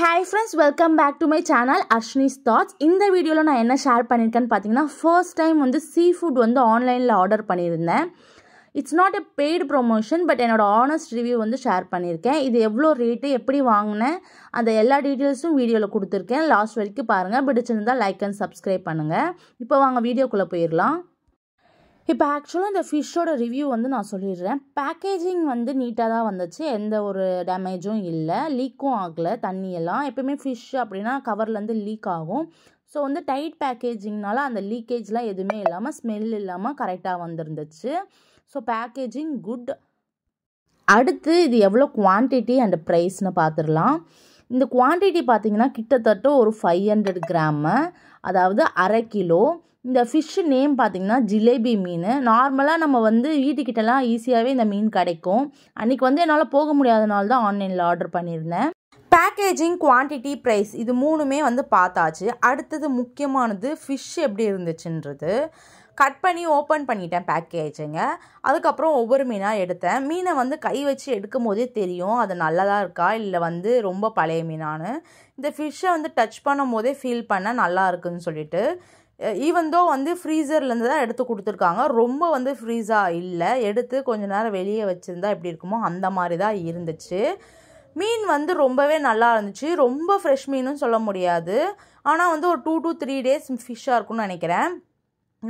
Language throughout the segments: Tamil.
hi friends welcome back to my channel Arshni's thoughts இந்த வீடியோவில் நான் என்ன ஷேர் பண்ணியிருக்கேன்னு பார்த்தீங்கன்னா ஃபர்ஸ்ட் டைம் வந்து சீ ஃபுட் வந்து ஆன்லைனில் ஆர்டர் பண்ணியிருந்தேன் it's not a paid promotion but என்னோடய ஆனஸ்ட் ரிவ்யூ வந்து ஷேர் பண்ணியிருக்கேன் இது எவ்வளோ ரேட்டு எப்படி வாங்கினேன் அந்த எல்லா டீட்டெயில்ஸும் வீடியோவில் கொடுத்துருக்கேன் லாஸ்ட் வரைக்கும் பாருங்கள் பிடிச்சிருந்தால் லைக் அண்ட் சப்ஸ்கிரைப் பண்ணுங்கள் இப்போ வாங்க வீடியோக்குள்ளே போயிடலாம் இப்போ ஆக்சுவலாக இந்த ஃபிஷ்ஷோட ரிவ்யூ வந்து நான் சொல்லிடுறேன் பேக்கேஜிங் வந்து நீட்டாக தான் வந்துச்சு எந்த ஒரு டேமேஜும் இல்லை லீக்கும் ஆகலை தண்ணியெல்லாம் எப்போயுமே ஃபிஷ் அப்படின்னா கவர்லேருந்து லீக் ஆகும் ஸோ வந்து டைட் பேக்கேஜிங்னால அந்த லீக்கேஜ்லாம் எதுவுமே இல்லாமல் ஸ்மெல் இல்லாமல் கரெக்டாக வந்துருந்துச்சு ஸோ பேக்கேஜிங் குட் அடுத்து இது எவ்வளோ குவான்டிட்டி அண்ட் ப்ரைஸ்னு பார்த்துடலாம் இந்த குவான்டிட்டி பார்த்திங்கன்னா கிட்டத்தட்ட ஒரு ஃபைவ் ஹண்ட்ரட் கிராமு அதாவது அரை கிலோ இந்த ஃபிஷ்ஷு நேம் பார்த்திங்கன்னா ஜிலேபி மீன் நார்மலாக நம்ம வந்து வீட்டுக்கிட்டலாம் ஈஸியாகவே இந்த மீன் கிடைக்கும் அன்றைக்கி வந்து என்னால் போக முடியாதனால தான் ஆன்லைனில் ஆர்டர் பண்ணியிருந்தேன் பேக்கேஜிங் குவான்டிட்டி ப்ரைஸ் இது மூணுமே வந்து பார்த்தாச்சு அடுத்தது முக்கியமானது ஃபிஷ் எப்படி இருந்துச்சுன்றது கட் பண்ணி ஓப்பன் பண்ணிட்டேன் பேக்கேஜுங்க அதுக்கப்புறம் ஒவ்வொரு மீனாக எடுத்தேன் மீனை வந்து கை வச்சு எடுக்கும் போதே தெரியும் அது நல்லதாக இருக்கா இல்லை வந்து ரொம்ப பழைய மீனான்னு இந்த ஃபிஷ்ஷை வந்து டச் பண்ணும் போதே ஃபீல் பண்ண நல்லா இருக்குன்னு சொல்லிட்டு ஈவந்தோ வந்து ஃப்ரீசர்லேருந்து தான் எடுத்து கொடுத்துருக்காங்க ரொம்ப வந்து ஃப்ரீஸாக இல்லை எடுத்து கொஞ்ச நேரம் வெளியே வச்சுருந்தா எப்படி இருக்குமோ அந்த மாதிரி தான் இருந்துச்சு மீன் வந்து ரொம்பவே நல்லா இருந்துச்சு ரொம்ப ஃப்ரெஷ் மீனும் சொல்ல முடியாது ஆனால் வந்து ஒரு டூ டு த்ரீ டேஸ் ஃபிஷ்ஷாக இருக்கும்னு நினைக்கிறேன்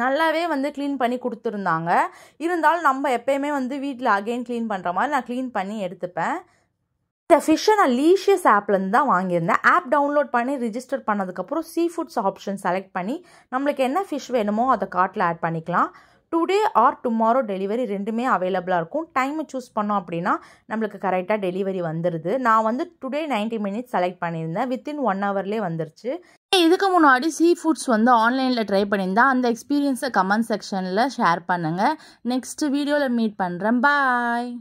நல்லாவே வந்து க்ளீன் பண்ணி கொடுத்துருந்தாங்க இருந்தாலும் நம்ம எப்பயுமே வந்து வீட்டில் அகெயின் க்ளீன் பண்ணுற மாதிரி நான் க்ளீன் பண்ணி எடுத்துப்பேன் இந்த ஃபிஷ்ஷை நான் லீஷியஸ் ஆப்லேருந்து தான் வாங்கியிருந்தேன் ஆப் டவுன்லோட் பண்ணி ரிஜிஸ்டர் பண்ணதுக்கப்புறம் சீ ஃபுட்ஸ் ஆப்ஷன் செலக்ட் பண்ணி நம்மளுக்கு என்ன ஃபிஷ் வேணுமோ அதை கார்ட்டில் ஆட் பண்ணிக்கலாம் டுடே ஆர் டுமாரோ டெலிவரி ரெண்டுமே அவைலபிளாக இருக்கும் டைமை சூஸ் பண்ணோம் அப்படின்னா நம்மளுக்கு கரெக்டாக டெலிவரி வந்துடுது நான் வந்து டுடே நைன்ட்டி மினிட்ஸ் செலக்ட் பண்ணியிருந்தேன் வித்தின் ஒன் ஹவர்லேயே வந்துருச்சு இதுக்கு முன்னாடி சீ ஃபுட்ஸ் வந்து ஆன்லைனில் ட்ரை பண்ணியிருந்தா அந்த எக்ஸ்பீரியன்ஸை கமெண்ட் செக்ஷனில் ஷேர் பண்ணுங்கள் நெக்ஸ்ட் வீடியோவில் மீட் பண்ணுறேன் பாய்